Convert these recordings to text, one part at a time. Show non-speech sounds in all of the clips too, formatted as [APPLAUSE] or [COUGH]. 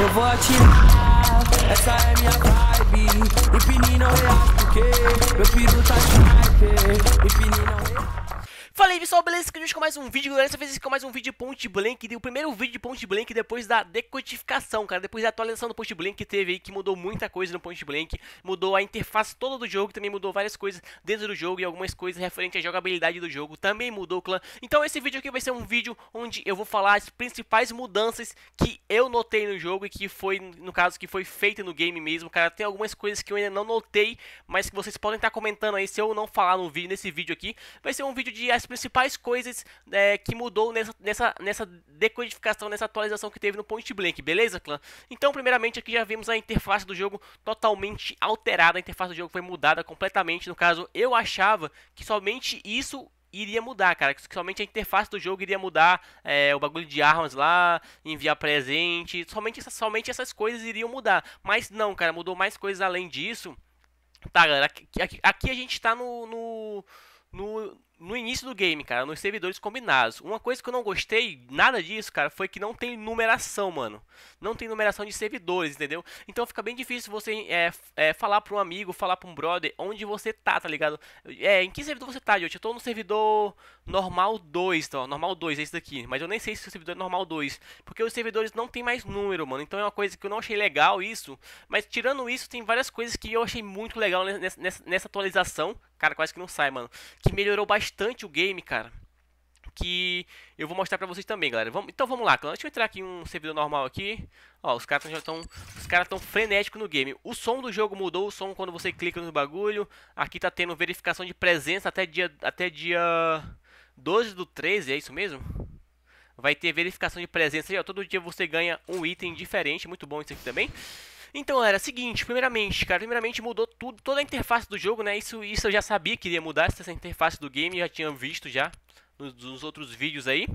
Eu vou atirar, essa é minha vibe. E Pini não reage porque meu peru tá sniper. E Pini não Falei pessoal, beleza? Que com mais um vídeo, galera. Essa vez com é mais um vídeo de Point Blank. O primeiro vídeo de Point Blank depois da decodificação, cara. Depois da atualização do Point Blank que teve aí, que mudou muita coisa no Point Blank. Mudou a interface toda do jogo, também mudou várias coisas dentro do jogo e algumas coisas referente à jogabilidade do jogo. Também mudou o clã. Então esse vídeo aqui vai ser um vídeo onde eu vou falar as principais mudanças que eu notei no jogo e que foi, no caso, que foi feita no game mesmo, cara. Tem algumas coisas que eu ainda não notei, mas que vocês podem estar comentando aí se eu não falar no vídeo, nesse vídeo aqui. Vai ser um vídeo de as principais coisas é, que mudou nessa, nessa, nessa decodificação, nessa atualização que teve no Point Blank, beleza, clã? Então, primeiramente, aqui já vimos a interface do jogo totalmente alterada, a interface do jogo foi mudada completamente, no caso, eu achava que somente isso iria mudar, cara. Que somente a interface do jogo iria mudar, é, o bagulho de armas lá, enviar presente, somente, somente essas coisas iriam mudar. Mas não, cara, mudou mais coisas além disso. Tá, galera, aqui, aqui, aqui a gente tá no, no, no no início do game, cara, nos servidores combinados. Uma coisa que eu não gostei nada disso, cara, foi que não tem numeração, mano. Não tem numeração de servidores, entendeu? Então fica bem difícil você é, é, falar pra um amigo, falar pra um brother onde você tá, tá ligado? É, em que servidor você tá, gente? Eu tô no servidor normal 2, tá? Então, normal 2, é esse daqui. Mas eu nem sei se o servidor é normal 2. Porque os servidores não tem mais número, mano. Então é uma coisa que eu não achei legal isso. Mas tirando isso, tem várias coisas que eu achei muito legal nessa, nessa, nessa atualização. Cara, quase que não sai, mano. Que melhorou bastante bastante o game, cara. Que eu vou mostrar pra vocês também, galera. Vamos, então vamos lá, clã. Deixa eu entrar aqui em um servidor normal aqui. Ó, os caras já estão. Os caras estão frenéticos no game. O som do jogo mudou, o som quando você clica no bagulho. Aqui tá tendo verificação de presença até dia. Até dia 12 do 13, é isso mesmo? Vai ter verificação de presença. Ó, todo dia você ganha um item diferente. Muito bom isso aqui também. Então, era seguinte, primeiramente, cara, primeiramente mudou tudo, toda a interface do jogo, né? Isso, isso eu já sabia que iria mudar essa interface do game, já tinha visto já nos, nos outros vídeos aí.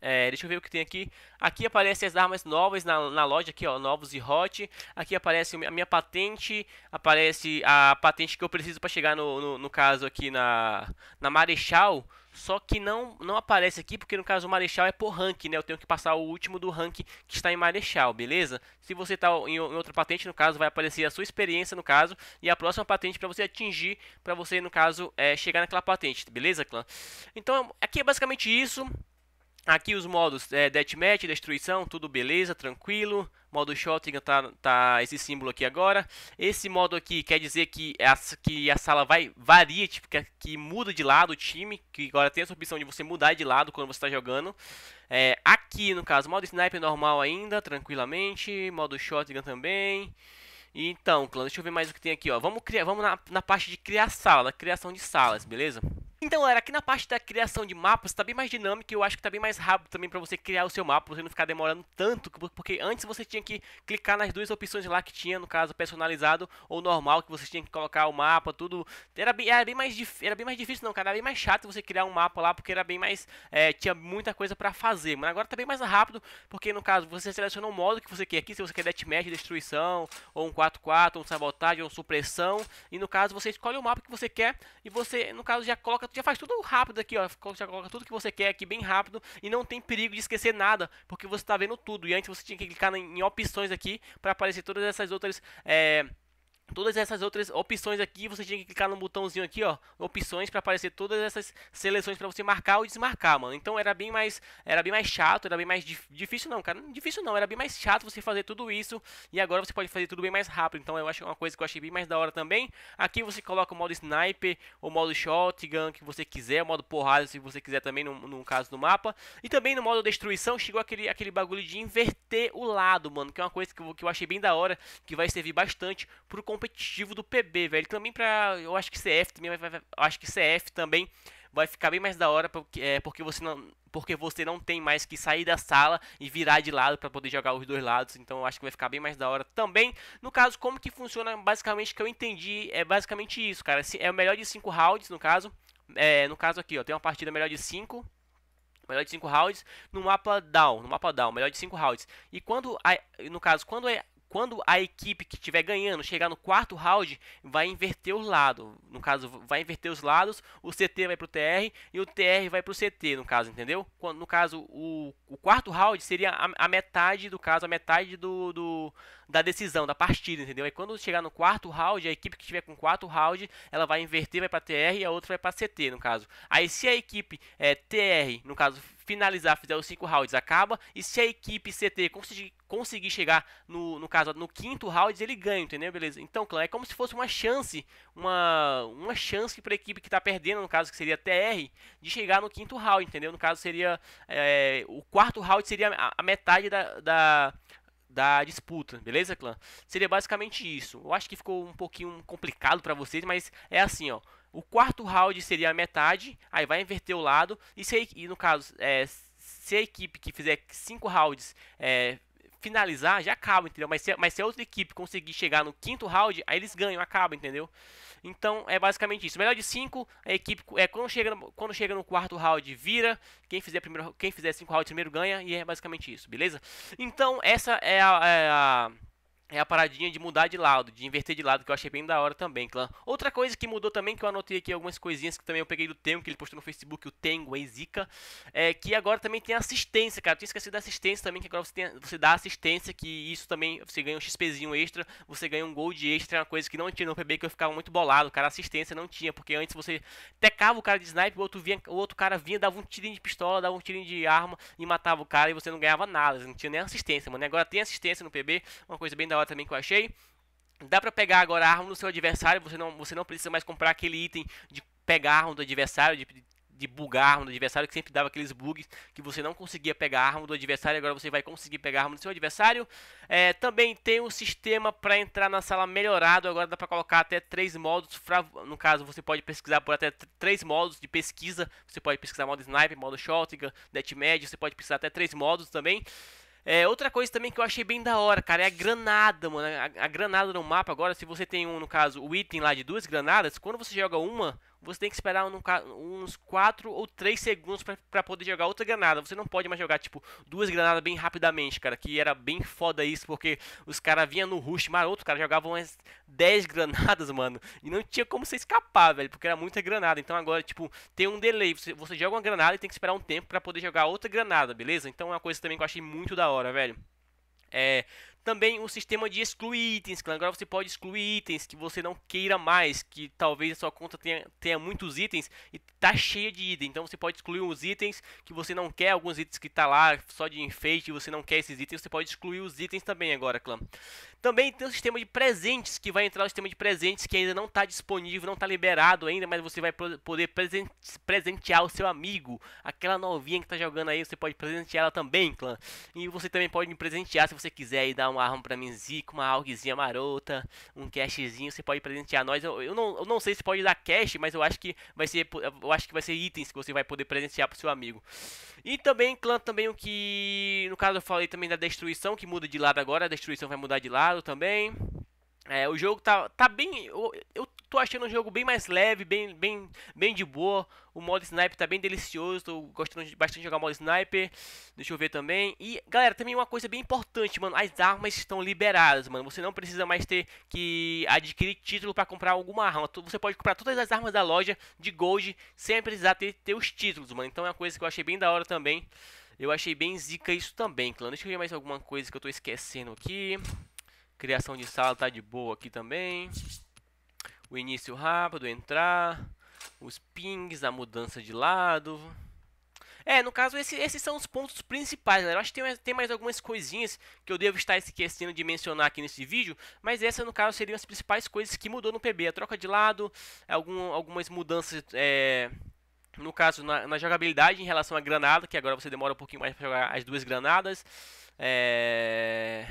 É, deixa eu ver o que tem aqui. Aqui aparecem as armas novas na, na loja, aqui ó, novos e hot. Aqui aparece a minha patente, aparece a patente que eu preciso para chegar no, no, no, caso aqui na, na Marechal. Só que não, não aparece aqui, porque no caso o Marechal é por rank, né? Eu tenho que passar o último do rank que está em Marechal, beleza? Se você está em, em outra patente, no caso, vai aparecer a sua experiência, no caso, e a próxima patente para você atingir, para você, no caso, é, chegar naquela patente, beleza, clã? Então, aqui é basicamente isso. Aqui os modos é, Deathmatch, Destruição, tudo beleza, tranquilo. Modo Shotgun tá, tá esse símbolo aqui agora. Esse modo aqui quer dizer que é a, que a sala vai varia, tipo, que, que muda de lado o time. Que agora tem essa opção de você mudar de lado quando você está jogando. É, aqui, no caso, modo Sniper normal ainda, tranquilamente. Modo Shotgun também. Então, clã, deixa eu ver mais o que tem aqui, ó. Vamos, criar, vamos na, na parte de criar sala, criação de salas, beleza? Então, galera, aqui na parte da criação de mapas tá bem mais dinâmico e eu acho que tá bem mais rápido também para você criar o seu mapa, você não ficar demorando tanto, porque antes você tinha que clicar nas duas opções lá que tinha, no caso, personalizado ou normal, que você tinha que colocar o mapa, tudo. Era bem, era bem, mais, era bem mais difícil, não, cara, era bem mais chato você criar um mapa lá, porque era bem mais. É, tinha muita coisa para fazer, mas agora tá bem mais rápido, porque no caso, você seleciona o modo que você quer aqui, se você quer deathmatch, destruição, ou um 4x4, ou um sabotagem, ou supressão, e no caso, você escolhe o mapa que você quer e você, no caso, já coloca já faz tudo rápido aqui, ó. Já coloca tudo que você quer aqui bem rápido e não tem perigo de esquecer nada, porque você está vendo tudo. E antes você tinha que clicar em, opções aqui para aparecer todas essas outras... É, todas essas outras opções aqui, você tinha que clicar no botãozinho aqui, ó, opções para aparecer todas essas seleções para você marcar ou desmarcar, mano. Então era bem mais era bem mais chato, era bem mais dif difícil não, cara, difícil não, era bem mais chato você fazer tudo isso e agora você pode fazer tudo bem mais rápido. Então eu acho é uma coisa que eu achei bem mais da hora também. Aqui você coloca o modo sniper, o modo shotgun que você quiser, o modo porrada se você quiser também no, no caso do mapa. E também no modo destruição chegou aquele aquele bagulho de inverter o lado, mano, que é uma coisa que eu, que eu achei bem da hora, que vai servir bastante pro competitivo do PB, velho. Também pra. Eu acho que CF também vai. vai acho que CF também vai ficar bem mais da hora porque, é, porque você não. Porque você não tem mais que sair da sala e virar de lado para poder jogar os dois lados. Então eu acho que vai ficar bem mais da hora também. No caso, como que funciona basicamente que eu entendi. É basicamente isso, cara. Assim, é o melhor de 5 rounds, no caso. É, no caso aqui, ó. Tem uma partida melhor de 5. Cinco... Melhor de 5 rounds no mapa down, no mapa down, melhor de 5 rounds. E quando, no caso, quando é quando a equipe que estiver ganhando chegar no quarto round, vai inverter os lados. No caso, vai inverter os lados, o CT vai para o TR e o TR vai para o CT, no caso, entendeu? no caso, o, o quarto round seria a, a, metade do caso, a metade do, do da decisão, da partida, entendeu? E quando chegar no quarto round, a equipe que estiver com quatro rounds, ela vai inverter, vai para TR e a outra vai para CT, no caso. Aí se a equipe é, TR, no caso, finalizar, fizer os cinco rounds, acaba. E se a equipe CT conseguir, conseguir chegar, no, no caso, no quinto round, ele ganha, entendeu? Beleza? Então, clã, é como se fosse uma chance, uma, uma chance para a equipe que está perdendo, no caso, que seria TR, de chegar no quinto round, entendeu? No caso, seria. É, o quarto round seria a, a metade da, da da disputa, beleza, clã? Seria basicamente isso. Eu acho que ficou um pouquinho complicado para vocês, mas é assim, ó. O quarto round seria a metade, aí vai inverter o lado, e, se, e no caso, é, se a equipe que fizer cinco rounds é, finalizar, já acaba, entendeu? Mas se, mas se a outra equipe conseguir chegar no quinto round, aí eles ganham, acaba, entendeu? Então é basicamente isso. Melhor de 5, a equipe é quando chega no, quando chega no quarto round vira, quem fizer primeiro, quem fizer 5 rounds primeiro ganha e é basicamente isso, beleza? Então essa é a, é a é a paradinha de mudar de lado, de inverter de lado, que eu achei bem da hora também, clã. Outra coisa que mudou também, que eu anotei aqui algumas coisinhas que também eu peguei do Tengo, que ele postou no Facebook, o Tengo, a Zika, é que agora também tem assistência, cara. Eu tinha esquecido da assistência também, que agora você, tem, você dá assistência, que isso também, você ganha um XPzinho extra, você ganha um gold extra, é uma coisa que não tinha no PB, que eu ficava muito bolado, cara. Assistência não tinha, porque antes você tecava o cara de sniper, o outro, vinha, o outro cara vinha, dava um tirinho de pistola, dava um tirinho de arma e matava o cara e você não ganhava nada, não tinha nem assistência, mano. E agora tem assistência no PB, uma coisa bem da hora também que eu achei. Dá pra pegar agora a arma no seu adversário, você não, você não precisa mais comprar aquele item de pegar a arma do adversário, de, de bugar a arma do adversário, que sempre dava aqueles bugs que você não conseguia pegar a arma do adversário, agora você vai conseguir pegar a arma do seu adversário. É, também tem um sistema para entrar na sala melhorado, agora dá para colocar até três modos, pra, no caso você pode pesquisar por até três modos de pesquisa, você pode pesquisar modo sniper, modo shotgun, deathmatch, você pode pesquisar até três modos também. É, outra coisa também que eu achei bem da hora, cara, é a granada, mano. A, a, granada no mapa agora, se você tem um, no caso, o item lá de duas granadas, quando você joga uma, você tem que esperar um, uns 4 ou 3 segundos para poder jogar outra granada. Você não pode mais jogar, tipo, duas granadas bem rapidamente, cara. Que era bem foda isso, porque os caras vinham no rush maroto, cara, jogavam umas 10 [LAUGHS] granadas, mano. E não tinha como você escapar, velho, porque era muita granada. Então agora, tipo, tem um delay. Você, você joga uma granada e tem que esperar um tempo para poder jogar outra granada, beleza? Então é uma coisa também que eu achei muito da hora, velho. É, também o sistema de excluir itens, clã. Agora você pode excluir itens que você não queira mais, que talvez a sua conta tenha, tenha muitos itens e tá cheia de itens. Então você pode excluir os itens que você não quer, alguns itens que tá lá só de enfeite, você não quer esses itens, você pode excluir os itens também agora, clã. Também tem o sistema de presentes, que vai entrar o sistema de presentes que ainda não está disponível, não está liberado ainda, mas você vai poder presentear o seu amigo. Aquela novinha que está jogando aí, você pode presentear ela também, clã. E você também pode me presentear se você quiser e dar um um arma pra mim zica, uma augzinha marota, um cashzinho, você pode presentear nós. Eu, eu, não, eu não sei se pode dar cash, mas eu acho que vai ser eu acho que vai ser itens que você vai poder presentear pro seu amigo. E também clã também o que no caso eu falei também da destruição que muda de lado agora, a destruição vai mudar de lado também. É, o jogo tá, tá bem. Eu, eu, tô achando um jogo bem mais leve, bem, bem, bem de boa. O modo sniper tá bem delicioso, tô gostando de, bastante de jogar modo sniper. Deixa eu ver também. E, galera, também uma coisa bem importante, mano, as armas estão liberadas, mano. Você não precisa mais ter que adquirir título para comprar alguma arma. Você pode comprar todas as armas da loja de gold sem precisar ter, ter os títulos, mano. Então é uma coisa que eu achei bem da hora também. Eu achei bem zica isso também, clã. Deixa eu ver mais alguma coisa que eu tô esquecendo aqui. Criação de sala tá de boa aqui também o início rápido, entrar, os pings, a mudança de lado. É, no caso, esse, esses são os pontos principais, Eu acho que tem, tem, mais algumas coisinhas que eu devo estar esquecendo de mencionar aqui nesse vídeo, mas essa, no caso, seriam as principais coisas que mudou no PB. A troca de lado, algum, algumas mudanças, é, no caso, na, na, jogabilidade em relação à granada, que agora você demora um pouquinho mais para jogar as duas granadas. É...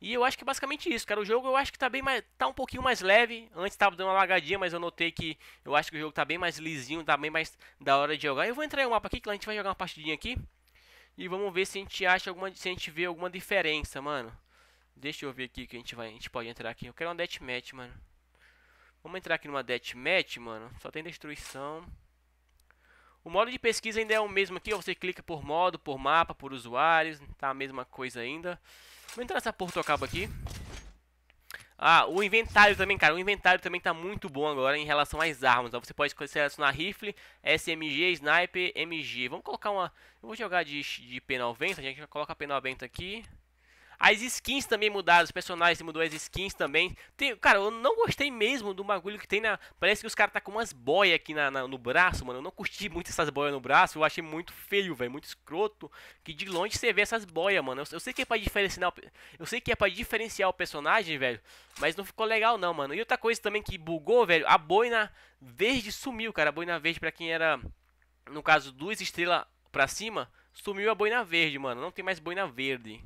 E eu acho que é basicamente isso, cara. O jogo eu acho que tá bem mais. tá um pouquinho mais leve. Antes tava dando uma lagadinha, mas eu notei que eu acho que o jogo tá bem mais lisinho, tá bem mais da hora de jogar. Eu vou entrar em um mapa aqui, que a gente vai jogar uma partidinha aqui. E vamos ver se a gente acha alguma. Se a gente vê alguma diferença, mano. Deixa eu ver aqui que a gente vai. A gente pode entrar aqui. Eu quero uma deathmatch, mano. Vamos entrar aqui numa deathmatch, mano. Só tem destruição. O modo de pesquisa ainda é o mesmo aqui, você clica por modo, por mapa, por usuários, tá a mesma coisa ainda. Vou entrar nessa porta acaba aqui. Ah, o inventário também, cara, o inventário também tá muito bom agora em relação às armas, ó. Você pode selecionar rifle, SMG, sniper, MG. Vamos colocar uma... Eu vou jogar de, de P90, a gente coloca a P90 aqui. As skins também mudaram, os personagens mudou as skins também. Tem, cara, eu não gostei mesmo do bagulho que tem na. Parece que os caras tá com umas boias aqui na, na, no braço, mano. Eu não curti muito essas boias no braço. Eu achei muito feio, velho. Muito escroto. Que de longe você vê essas boias, mano. Eu, eu, sei que é pra diferenciar. Eu sei que é pra diferenciar o personagem, velho. Mas não ficou legal, não, mano. E outra coisa também que bugou, velho. A boina verde sumiu, cara. A boina verde, pra quem era. No caso, duas estrelas pra cima. Sumiu a boina verde, mano. Não tem mais boina verde.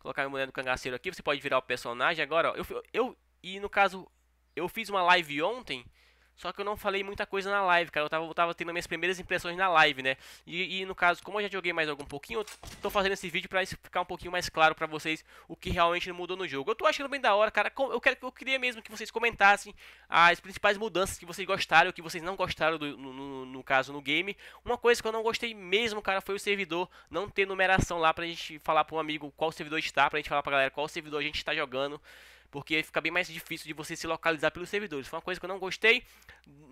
Colocar minha mulher no cangaceiro aqui. Você pode virar o personagem agora. Ó, eu, eu, e no caso, eu fiz uma live ontem só que eu não falei muita coisa na live, cara. Eu tava, eu tava tendo minhas primeiras impressões na live, né? E, e, no caso, como eu já joguei mais algum pouquinho, eu tô fazendo esse vídeo pra ficar um pouquinho mais claro pra vocês o que realmente mudou no jogo. Eu tô achando bem da hora, cara. Eu, quero, eu queria mesmo que vocês comentassem as principais mudanças que vocês gostaram, que vocês não gostaram, do, no, no, no caso, no game. Uma coisa que eu não gostei mesmo, cara, foi o servidor não ter numeração lá pra gente falar pro um amigo qual servidor está, pra gente falar pra galera qual servidor a gente está jogando porque fica bem mais difícil de você se localizar pelos servidores. Foi uma coisa que eu não gostei.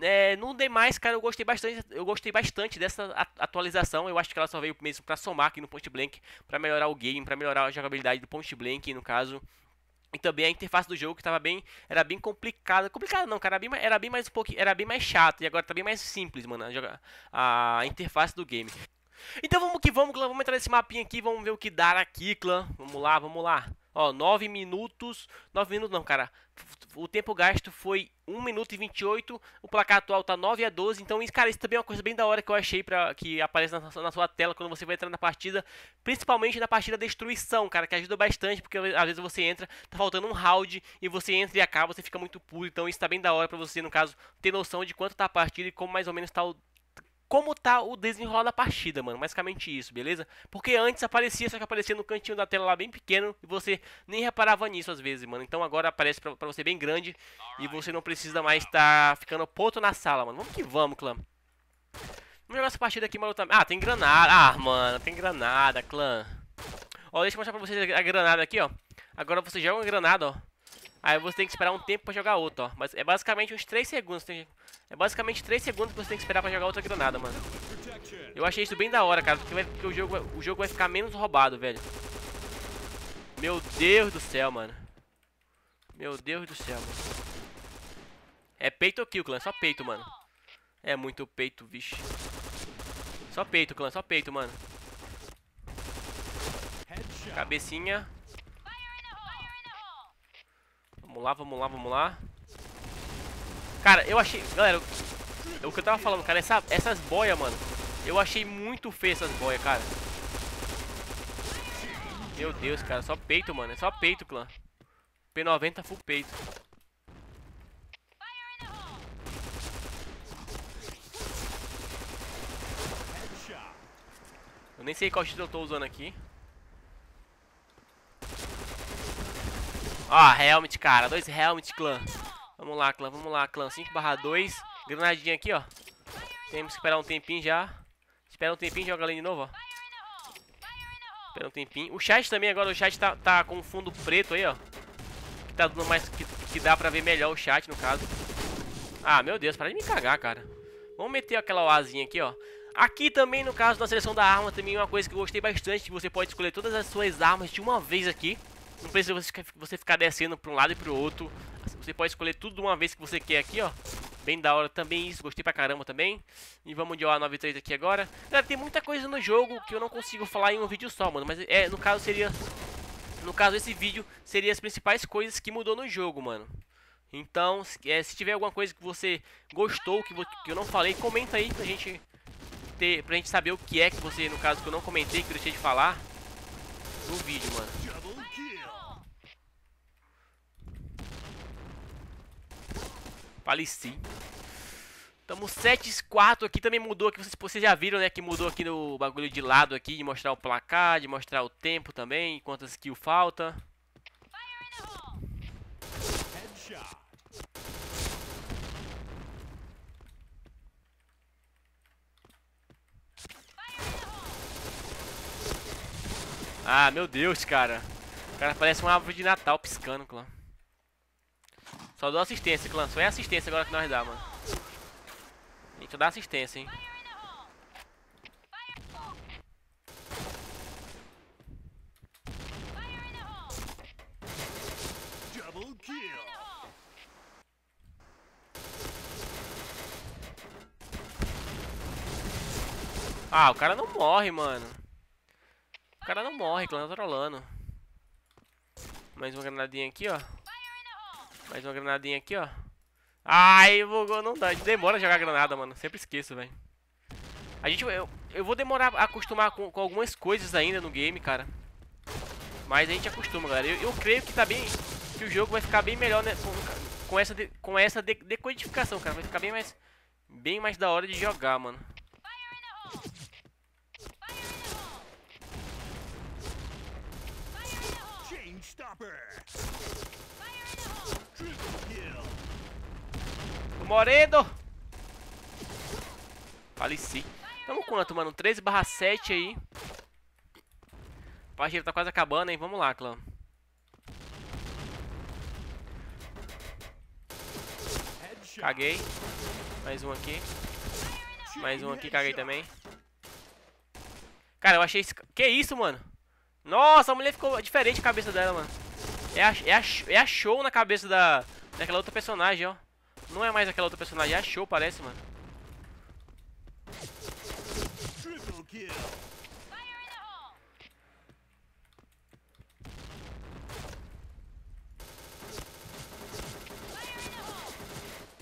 É, no demais, cara, eu gostei bastante, eu gostei bastante dessa atualização. Eu acho que ela só veio mesmo para somar aqui no Point Blank, para melhorar o game, para melhorar a jogabilidade do Point Blank, no caso. E também a interface do jogo que estava bem, era bem complicada, complicada não, cara, era bem, era bem mais um pouquinho, era bem mais chato e agora tá bem mais simples, mano, a, a interface do game. Então vamos que vamos, clã. Vamos entrar nesse mapinha aqui. Vamos ver o que dá aqui, clã. Vamos lá, vamos lá. Ó, 9 minutos. 9 minutos não, cara. O tempo gasto foi 1 minuto e 28. O placar atual tá 9 a 12. Então, isso, cara, isso também é uma coisa bem da hora que eu achei pra, que aparece na, na sua tela quando você vai entrar na partida. Principalmente na partida Destruição, cara, que ajuda bastante. Porque às vezes você entra, tá faltando um round. E você entra e acaba, você fica muito puro. Então, isso tá bem da hora pra você, no caso, ter noção de quanto tá a partida e como mais ou menos tá o como tá o desenrolar da partida, mano. Basicamente isso, beleza? Porque antes aparecia, só que aparecia no cantinho da tela lá bem pequeno e você nem reparava nisso às vezes, mano. Então agora aparece pra, pra você bem grande e você não precisa mais estar tá ficando ponto na sala, mano. Vamos que vamos, clã. Vamos jogar essa partida aqui malucamente. Ah, tem granada. Ah, mano, tem granada, clã. Ó, deixa eu mostrar pra vocês a granada aqui, ó. Agora você joga uma granada, ó. Aí você tem que esperar um tempo pra jogar outra, ó. Mas é basicamente uns 3 segundos. Tem... É basicamente 3 segundos que você tem que esperar pra jogar outra granada, mano. Eu achei isso bem da hora, cara, porque, vai, porque o, jogo, o jogo vai ficar menos roubado, velho. Meu Deus do céu, mano. Meu Deus do céu, mano. É peito ou kill, clã? Só peito, mano. É muito peito, vixe. Só peito, clã. Só peito, mano. Cabecinha. Vamos lá, vamos lá, vamos lá. Cara, eu achei... Galera, o que eu tava falando, cara, essa, essas boias, mano. Eu achei muito feio essas boias, cara. Meu Deus, cara. Só peito, mano. É só peito, clã. P90 full peito. Eu nem sei qual shield eu tô usando aqui. ah, helmet, cara. Dois helmet, clã. Vamos lá, clã, vamos lá, clã. 5 barra 2. Granadinha aqui, ó. Temos que esperar um tempinho já. Espera um tempinho, joga ali de novo, ó. Espera um tempinho. O chat também agora, o chat tá, tá com fundo preto aí, ó. Que tá dando mais... Que, que dá pra ver melhor o chat, no caso. Ah, meu Deus, para de me cagar, cara. Vamos meter aquela oazinha aqui, ó. Aqui também, no caso, na seleção da arma, também uma coisa que eu gostei bastante, que você pode escolher todas as suas armas de uma vez aqui. Não precisa você ficar descendo para um lado e para o outro. Você pode escolher tudo de uma vez que você quer aqui, ó. Bem da hora também isso, gostei pra caramba também. E vamos de OA93 aqui agora. Cara, tem muita coisa no jogo que eu não consigo falar em um vídeo só, mano. Mas é, no caso seria... No caso, esse vídeo seria as principais coisas que mudou no jogo, mano. Então, é, se tiver alguma coisa que você gostou, que, que eu não falei, comenta aí pra gente ter, pra gente saber o que é que você, no caso, que eu não comentei, que eu deixei de falar no vídeo, mano. Faleci. Tamo 7-4 aqui, também mudou aqui, vocês, vocês já viram, né, que mudou aqui no bagulho de lado aqui, de mostrar o placar, de mostrar o tempo também, quantas kills falta. Ah, meu Deus, cara. O cara parece uma árvore de Natal piscando, claro. Só dou assistência, clã. Só é assistência agora que nós dá, mano. A gente dar assistência, hein. Ah, o cara não morre, mano. O cara não morre, clã, tá trolando. Mais uma granadinha aqui, ó. Mais uma granadinha aqui, ó. Ai, bugou, não dá. Demora jogar granada, mano. Sempre esqueço, velho. A gente... Eu, eu vou demorar a acostumar com, com algumas coisas ainda no game, cara. Mas a gente acostuma, galera. Eu, eu, creio que tá bem... Que o jogo vai ficar bem melhor né, com, com essa, de, com essa de, decodificação, cara. Vai ficar bem mais... Bem mais da hora de jogar, mano. Chain Stopper! Tô morrendo. Faleci. Tamo quanto, mano? 13 barra 7 aí. partida tá quase acabando, hein? Vamos lá, clã. Caguei. Mais um aqui. Mais um aqui, caguei também. Cara, eu achei esse... Que isso, mano? Nossa, a mulher ficou diferente a cabeça dela, mano. É a, é, a, é a show na cabeça da, daquela outra personagem, ó. Não é mais aquela outra personagem, é a show, parece, mano.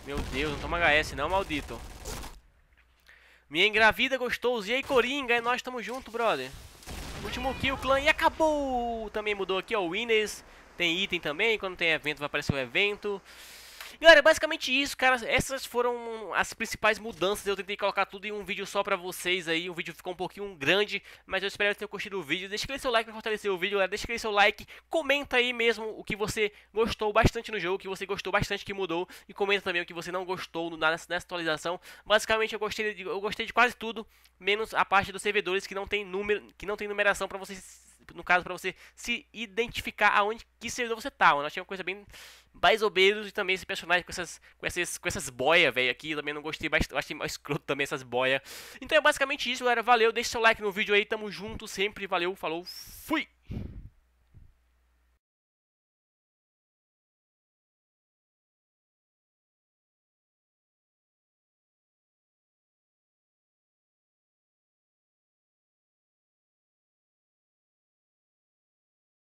Meu Deus, não toma HS não, maldito. Minha engravida gostoso. E aí, Coringa? É nós, tamo junto, brother. Último kill, clã. E acabou! Também mudou aqui, ó. Winners tem item também, quando tem evento vai aparecer o um evento. Galera, basicamente isso, cara. Essas foram as principais mudanças. Eu tentei colocar tudo em um vídeo só pra vocês aí. O vídeo ficou um pouquinho grande, mas eu espero que tenham curtido o vídeo. Deixa aquele seu like pra fortalecer o vídeo, galera. Deixa aquele seu like. Comenta aí mesmo o que você gostou bastante no jogo, o que você gostou bastante que mudou. E comenta também o que você não gostou nessa, nessa atualização. Basicamente, eu gostei, de, eu gostei de quase tudo, menos a parte dos servidores que não tem, número, que não tem numeração pra vocês no caso, para você se identificar aonde que servidor você tá. Eu achei uma coisa bem mais obeso e também esse personagem com essas, com essas, com essas boia velho, aqui, também não gostei, mas achei mais escroto também essas boias. Então é basicamente isso, galera, valeu, deixa seu like no vídeo aí, tamo junto sempre, valeu, falou, fui!